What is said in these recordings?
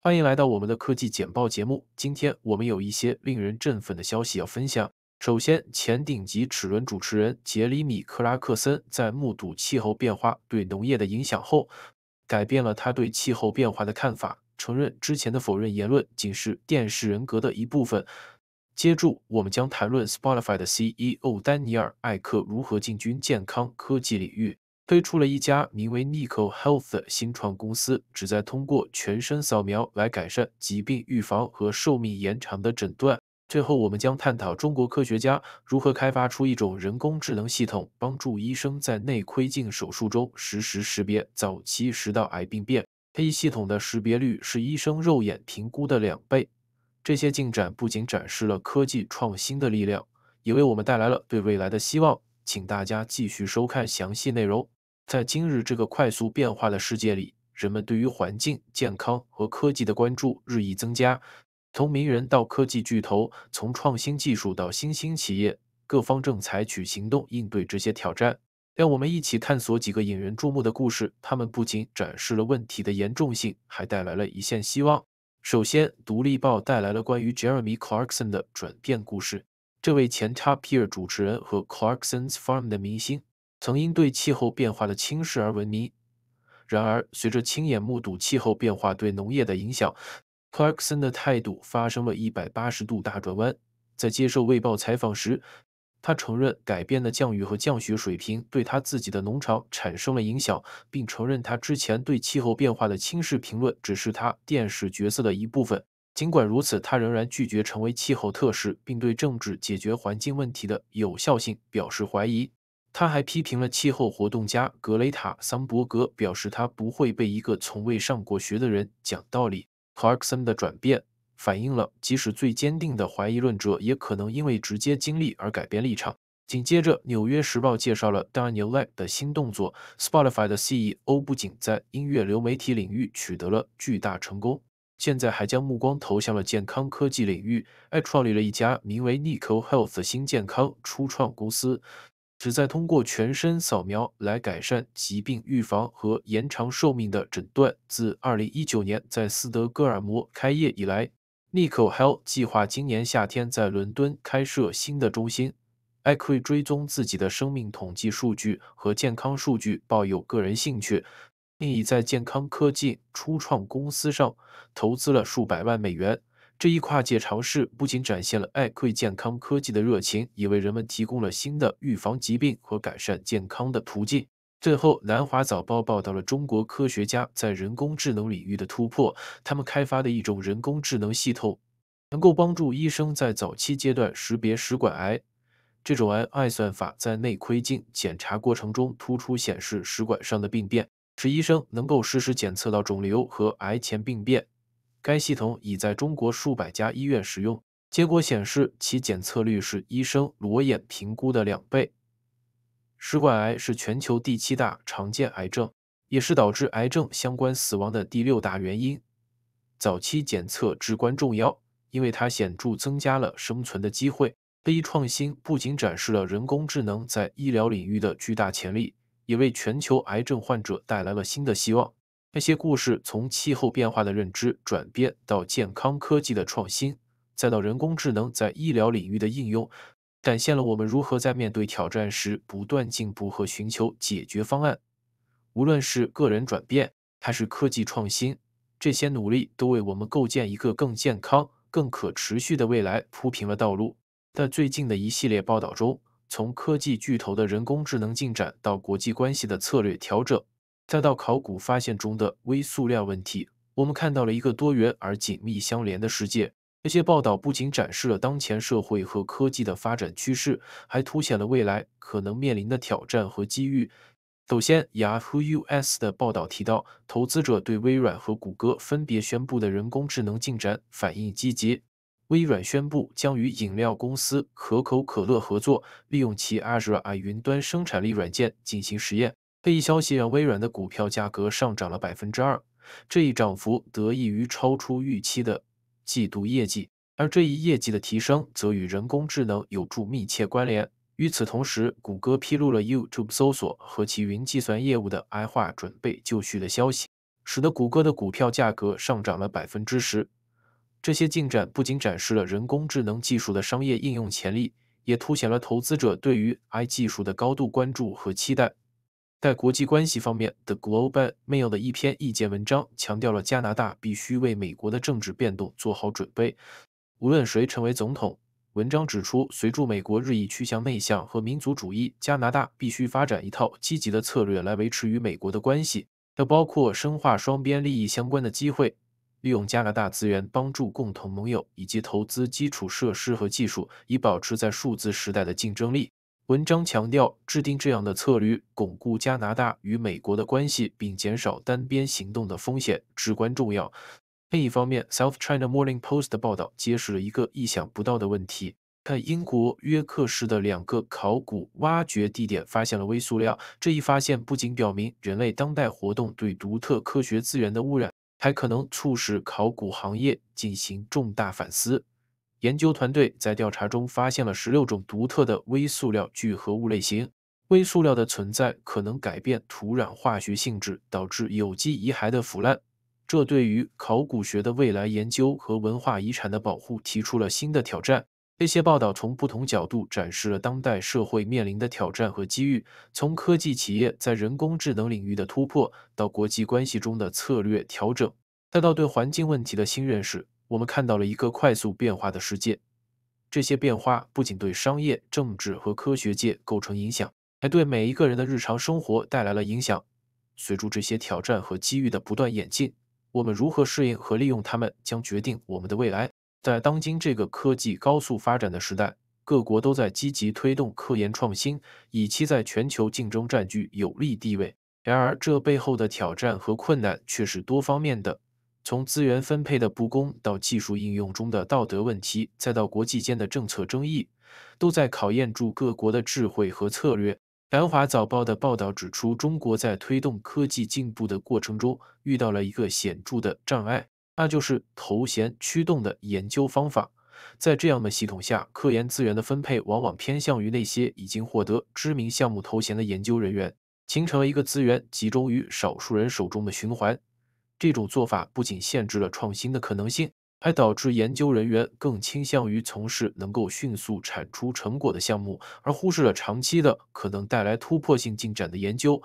欢迎来到我们的科技简报节目。今天我们有一些令人振奋的消息要分享。首先，前顶级齿轮主持人杰里米·克拉克森在目睹气候变化对农业的影响后，改变了他对气候变化的看法，承认之前的否认言论仅是电视人格的一部分。接住，我们将谈论 Spotify 的 CEO 丹尼尔·艾克如何进军健康科技领域。推出了一家名为 n i c o Health 的新创公司，旨在通过全身扫描来改善疾病预防和寿命延长的诊断。最后，我们将探讨中国科学家如何开发出一种人工智能系统，帮助医生在内窥镜手术中实时识别早期食道癌病变。一系统的识别率是医生肉眼评估的两倍。这些进展不仅展示了科技创新的力量，也为我们带来了对未来的希望。请大家继续收看详细内容。在今日这个快速变化的世界里，人们对于环境、健康和科技的关注日益增加。从名人到科技巨头，从创新技术到新兴企业，各方正采取行动应对这些挑战。让我们一起探索几个引人注目的故事，他们不仅展示了问题的严重性，还带来了一线希望。首先，《独立报》带来了关于 Jeremy Clarkson 的转变故事。这位前 Top Gear 主持人和 Clarkson's Farm 的明星。曾因对气候变化的轻视而闻名，然而随着亲眼目睹气候变化对农业的影响，Clarkson 的态度发生了一百八十度大转弯。在接受《卫报》采访时，他承认改变的降雨和降雪水平对他自己的农场产生了影响，并承认他之前对气候变化的轻视评论只是他电视角色的一部分。尽管如此，他仍然拒绝成为气候特使，并对政治解决环境问题的有效性表示怀疑。他还批评了气候活动家格雷塔桑伯格，表示他不会被一个从未上过学的人讲道理。Clarkson 的转变反映了，即使最坚定的怀疑论者也可能因为直接经历而改变立场。紧接着，《纽约时报》介绍了 Daniel 爱的新动作。Spotify 的 CEO 不仅在音乐流媒体领域取得了巨大成功，现在还将目光投向了健康科技领域。还创立了一家名为 Nico Health 的新健康初创公司。旨在通过全身扫描来改善疾病预防和延长寿命的诊断，自2019年在斯德哥尔摩开业以来，Niko Health 计划今年夏天在伦敦开设新的中心。Iq 追踪自己的生命统计数据和健康数据，抱有个人兴趣，并已在健康科技初创公司上投资了数百万美元。这一跨界尝试不仅展现了爱酷健康科技的热情，也为人们提供了新的预防疾病和改善健康的途径。最后，《南华早报》报道了中国科学家在人工智能领域的突破，他们开发的一种人工智能系统，能够帮助医生在早期阶段识别食管癌。这种 AI 算法在内窥镜检查过程中突出显示食管上的病变，使医生能够实时检测到肿瘤和癌前病变。该系统已在中国数百家医院使用，结果显示其检测率是医生裸眼评估的两倍。食管癌是全球第七大常见癌症，也是导致癌症相关死亡的第六大原因。早期检测至关重要，因为它显著增加了生存的机会。这一创新不仅展示了人工智能在医疗领域的巨大潜力，也为全球癌症患者带来了新的希望。那些故事从气候变化的认知转变到健康科技的创新，再到人工智能在医疗领域的应用，展现了我们如何在面对挑战时不断进步和寻求解决方案。无论是个人转变还是科技创新，这些努力都为我们构建一个更健康、更可持续的未来铺平了道路。在最近的一系列报道中，从科技巨头的人工智能进展到国际关系的策略调整。再到考古发现中的微塑料问题，我们看到了一个多元而紧密相连的世界。这些报道不仅展示了当前社会和科技的发展趋势，还凸显了未来可能面临的挑战和机遇。首先，Yahoo US 的报道提到，投资者对微软和谷歌分别宣布的人工智能进展反应积极。微软宣布将与饮料公司可口可乐合作，利用其 Azure I 云端生产力软件进行实验。这一消息让微软的股票价格上涨了百分之二，这一涨幅得益于超出预期的季度业绩，而这一业绩的提升则与人工智能有着密切关联。与此同时，谷歌披露了 YouTube 搜索和其云计算业务的 I 化准备就绪的消息，使得谷歌的股票价格上涨了百分之十。这些进展不仅展示了人工智能技术的商业应用潜力，也凸显了投资者对于 I 技术的高度关注和期待。在国际关系方面，《The Globe and Mail》的一篇意见文章强调了加拿大必须为美国的政治变动做好准备，无论谁成为总统。文章指出，随着美国日益趋向内向和民族主义，加拿大必须发展一套积极的策略来维持与美国的关系，这包括深化双边利益相关的机会，利用加拿大资源帮助共同盟友，以及投资基础设施和技术以保持在数字时代的竞争力。文章强调，制定这样的策略，巩固加拿大与美国的关系，并减少单边行动的风险，至关重要。另一方面，《South China Morning Post》的报道揭示了一个意想不到的问题：在英国约克市的两个考古挖掘地点发现了微塑料。这一发现不仅表明人类当代活动对独特科学资源的污染，还可能促使考古行业进行重大反思。研究团队在调查中发现了十六种独特的微塑料聚合物类型。微塑料的存在可能改变土壤化学性质，导致有机遗骸的腐烂。这对于考古学的未来研究和文化遗产的保护提出了新的挑战。这些报道从不同角度展示了当代社会面临的挑战和机遇，从科技企业在人工智能领域的突破，到国际关系中的策略调整，再到对环境问题的新认识。我们看到了一个快速变化的世界，这些变化不仅对商业、政治和科学界构成影响，还对每一个人的日常生活带来了影响。随着这些挑战和机遇的不断演进，我们如何适应和利用它们将决定我们的未来。在当今这个科技高速发展的时代，各国都在积极推动科研创新，以期在全球竞争占据有利地位。然而，这背后的挑战和困难却是多方面的。从资源分配的不公，到技术应用中的道德问题，再到国际间的政策争议，都在考验住各国的智慧和策略。南华早报的报道指出，中国在推动科技进步的过程中遇到了一个显著的障碍，那就是头衔驱动的研究方法。在这样的系统下，科研资源的分配往往偏向于那些已经获得知名项目头衔的研究人员，形成了一个资源集中于少数人手中的循环。这种做法不仅限制了创新的可能性，还导致研究人员更倾向于从事能够迅速产出成果的项目，而忽视了长期的可能带来突破性进展的研究。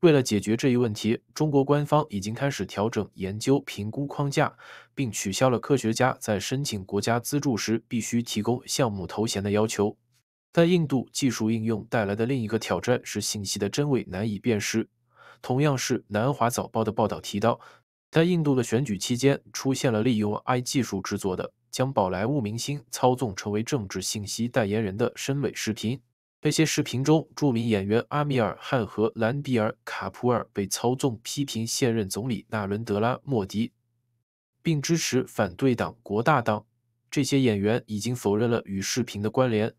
为了解决这一问题，中国官方已经开始调整研究评估框架，并取消了科学家在申请国家资助时必须提供项目头衔的要求。在印度，技术应用带来的另一个挑战是信息的真伪难以辨识。同样是《南华早报》的报道提到，在印度的选举期间，出现了利用 AI 技术制作的将宝莱坞明星操纵成为政治信息代言人的申伪视频。这些视频中，著名演员阿米尔汗和兰比尔卡普尔被操纵批评现任总理纳伦德拉莫迪，并支持反对党国大党。这些演员已经否认了与视频的关联。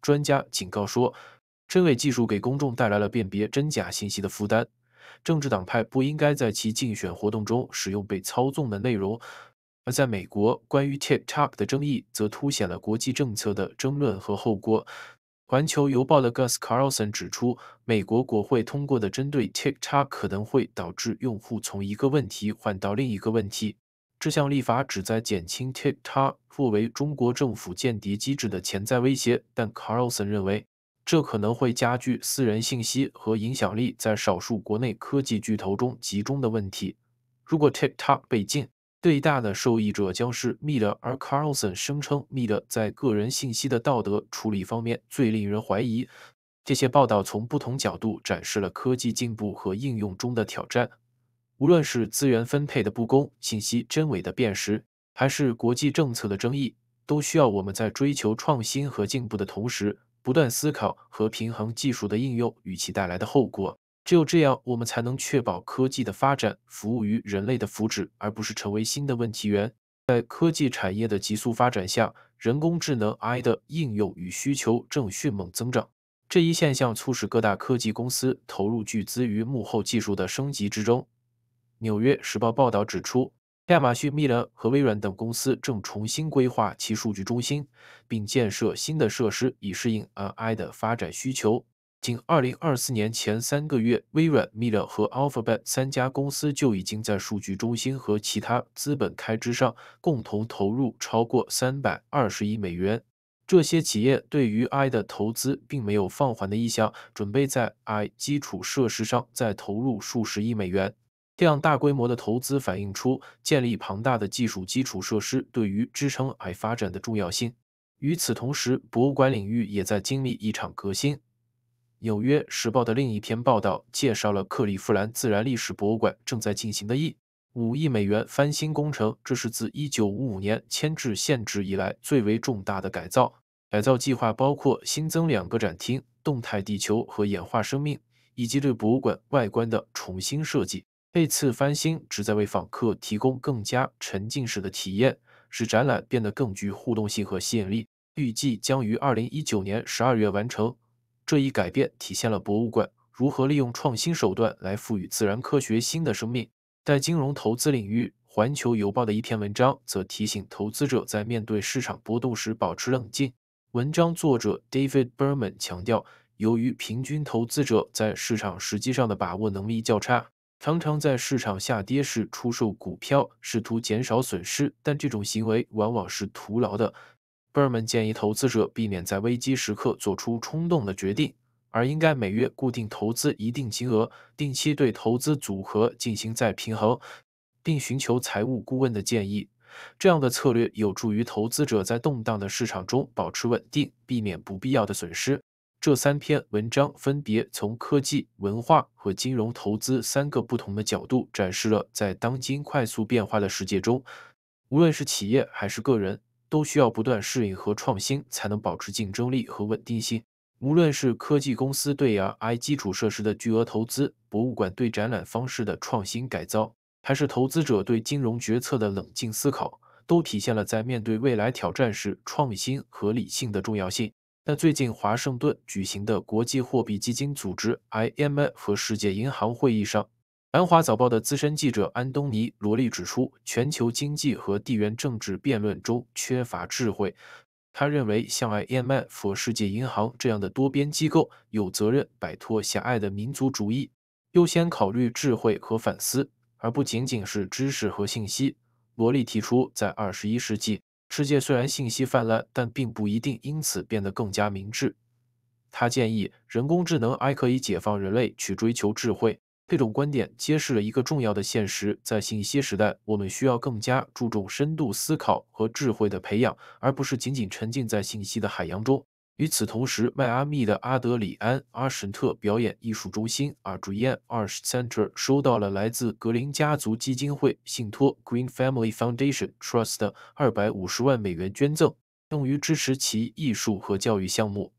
专家警告说，真伪技术给公众带来了辨别真假信息的负担。政治党派不应该在其竞选活动中使用被操纵的内容。而在美国，关于 TikTok 的争议则凸显了国际政策的争论和后果。《环球邮报》的 Gus Carlson 指出，美国国会通过的针对 TikTok 可能会导致用户从一个问题换到另一个问题。这项立法旨在减轻 TikTok 作为中国政府间谍机制的潜在威胁，但 Carlson 认为。这可能会加剧私人信息和影响力在少数国内科技巨头中集中的问题。如果 TikTok 被禁，最大的受益者将是 m e d a 而 Carlson 声称 m e d a 在个人信息的道德处理方面最令人怀疑。这些报道从不同角度展示了科技进步和应用中的挑战，无论是资源分配的不公、信息真伪的辨识，还是国际政策的争议，都需要我们在追求创新和进步的同时。不断思考和平衡技术的应用与其带来的后果，只有这样，我们才能确保科技的发展服务于人类的福祉，而不是成为新的问题源。在科技产业的急速发展下，人工智能 AI 的应用与需求正迅猛增长。这一现象促使各大科技公司投入巨资于幕后技术的升级之中。《纽约时报》报道指出。亚马逊、微软和微软等公司正重新规划其数据中心，并建设新的设施以适应 AI 的发展需求。仅2024年前三个月，微软、微勒和 Alphabet 三家公司就已经在数据中心和其他资本开支上共同投入超过320亿美元。这些企业对于 AI 的投资并没有放缓的意向，准备在 AI 基础设施上再投入数十亿美元。这样大规模的投资反映出建立庞大的技术基础设施对于支撑 AI 发展的重要性。与此同时，博物馆领域也在经历一场革新。纽约时报的另一篇报道介绍了克利夫兰自然历史博物馆正在进行的一5亿美元翻新工程，这是自1955年迁至现址以来最为重大的改造。改造计划包括新增两个展厅“动态地球”和“演化生命”，以及对博物馆外观的重新设计。这次翻新旨在为访客提供更加沉浸式的体验，使展览变得更具互动性和吸引力。预计将于二零一九年十二月完成。这一改变体现了博物馆如何利用创新手段来赋予自然科学新的生命。在金融投资领域，《环球邮报》的一篇文章则提醒投资者在面对市场波动时保持冷静。文章作者 David Berman 强调，由于平均投资者在市场时机上的把握能力较差。常常在市场下跌时出售股票，试图减少损失，但这种行为往往是徒劳的。b e r a 建议投资者避免在危机时刻做出冲动的决定，而应该每月固定投资一定金额，定期对投资组合进行再平衡，并寻求财务顾问的建议。这样的策略有助于投资者在动荡的市场中保持稳定，避免不必要的损失。这三篇文章分别从科技、文化和金融投资三个不同的角度，展示了在当今快速变化的世界中，无论是企业还是个人，都需要不断适应和创新，才能保持竞争力和稳定性。无论是科技公司对 AI 基础设施的巨额投资，博物馆对展览方式的创新改造，还是投资者对金融决策的冷静思考，都体现了在面对未来挑战时，创新和理性的重要性。在最近华盛顿举行的国际货币基金组织 （IMF） 和世界银行会议上，《南华早报》的资深记者安东尼·罗利指出，全球经济和地缘政治辩论中缺乏智慧。他认为，像 IMF 和世界银行这样的多边机构有责任摆脱狭隘的民族主义，优先考虑智慧和反思，而不仅仅是知识和信息。罗利提出，在二十一世纪。世界虽然信息泛滥，但并不一定因此变得更加明智。他建议，人工智能还 i 可以解放人类去追求智慧。这种观点揭示了一个重要的现实：在信息时代，我们需要更加注重深度思考和智慧的培养，而不是仅仅沉浸在信息的海洋中。与此同时，迈阿密的阿德里安·阿什特表演艺术中心 （Adrian Ash Center） 收到了来自格林家族基金会信托 （Green Family Foundation Trust） 的二百五十万美元捐赠，用于支持其艺术和教育项目。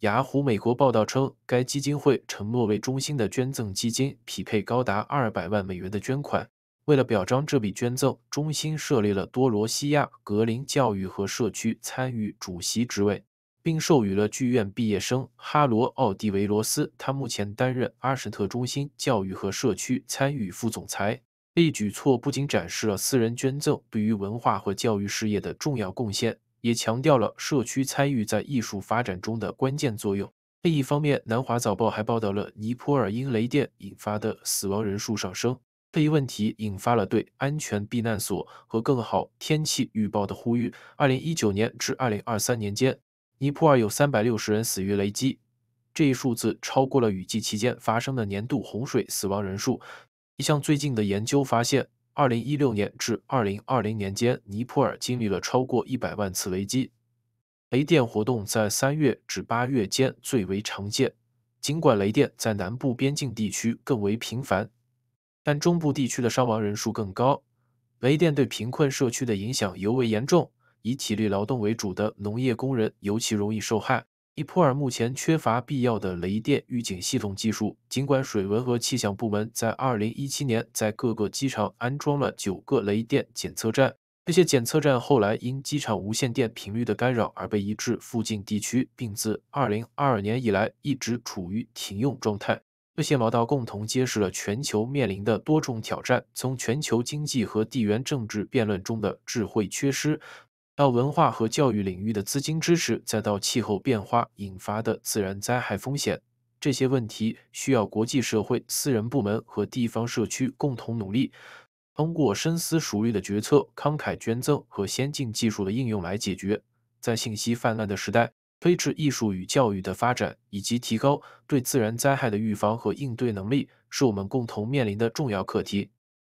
雅虎美国报道称，该基金会承诺为中心的捐赠基金匹配高达二百万美元的捐款。为了表彰这笔捐赠，中心设立了多罗西亚·格林教育和社区参与主席职位。并授予了剧院毕业生哈罗奥迪维罗斯。他目前担任阿什特中心教育和社区参与副总裁。这一举措不仅展示了私人捐赠对于文化和教育事业的重要贡献，也强调了社区参与在艺术发展中的关键作用。另一方面，《南华早报》还报道了尼泊尔因雷电引发的死亡人数上升。这一问题引发了对安全避难所和更好天气预报的呼吁。二零一九年至二零二三年间。尼泊尔有三百六十人死于雷击，这一数字超过了雨季期间发生的年度洪水死亡人数。一项最近的研究发现，2016年至2020年间，尼泊尔经历了超过一百万次雷击。雷电活动在三月至八月间最为常见。尽管雷电在南部边境地区更为频繁，但中部地区的伤亡人数更高。雷电对贫困社区的影响尤为严重。以体力劳动为主的农业工人尤其容易受害。伊普尔目前缺乏必要的雷电预警系统技术。尽管水文和气象部门在2017年在各个机场安装了九个雷电检测站，这些检测站后来因机场无线电频率的干扰而被移至附近地区，并自2022年以来一直处于停用状态。这些毛道共同揭示了全球面临的多重挑战，从全球经济和地缘政治辩论中的智慧缺失。到文化和教育领域的资金支持，再到气候变化引发的自然灾害风险，这些问题需要国际社会、私人部门和地方社区共同努力，通过深思熟虑的决策、慷慨捐赠和先进技术的应用来解决。在信息泛滥的时代，推迟艺术与教育的发展，以及提高对自然灾害的预防和应对能力，是我们共同面临的重要课题。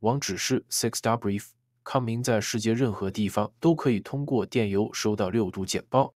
网址是 s i x d a b r i e f c o m 在世界任何地方都可以通过电邮收到六度简报。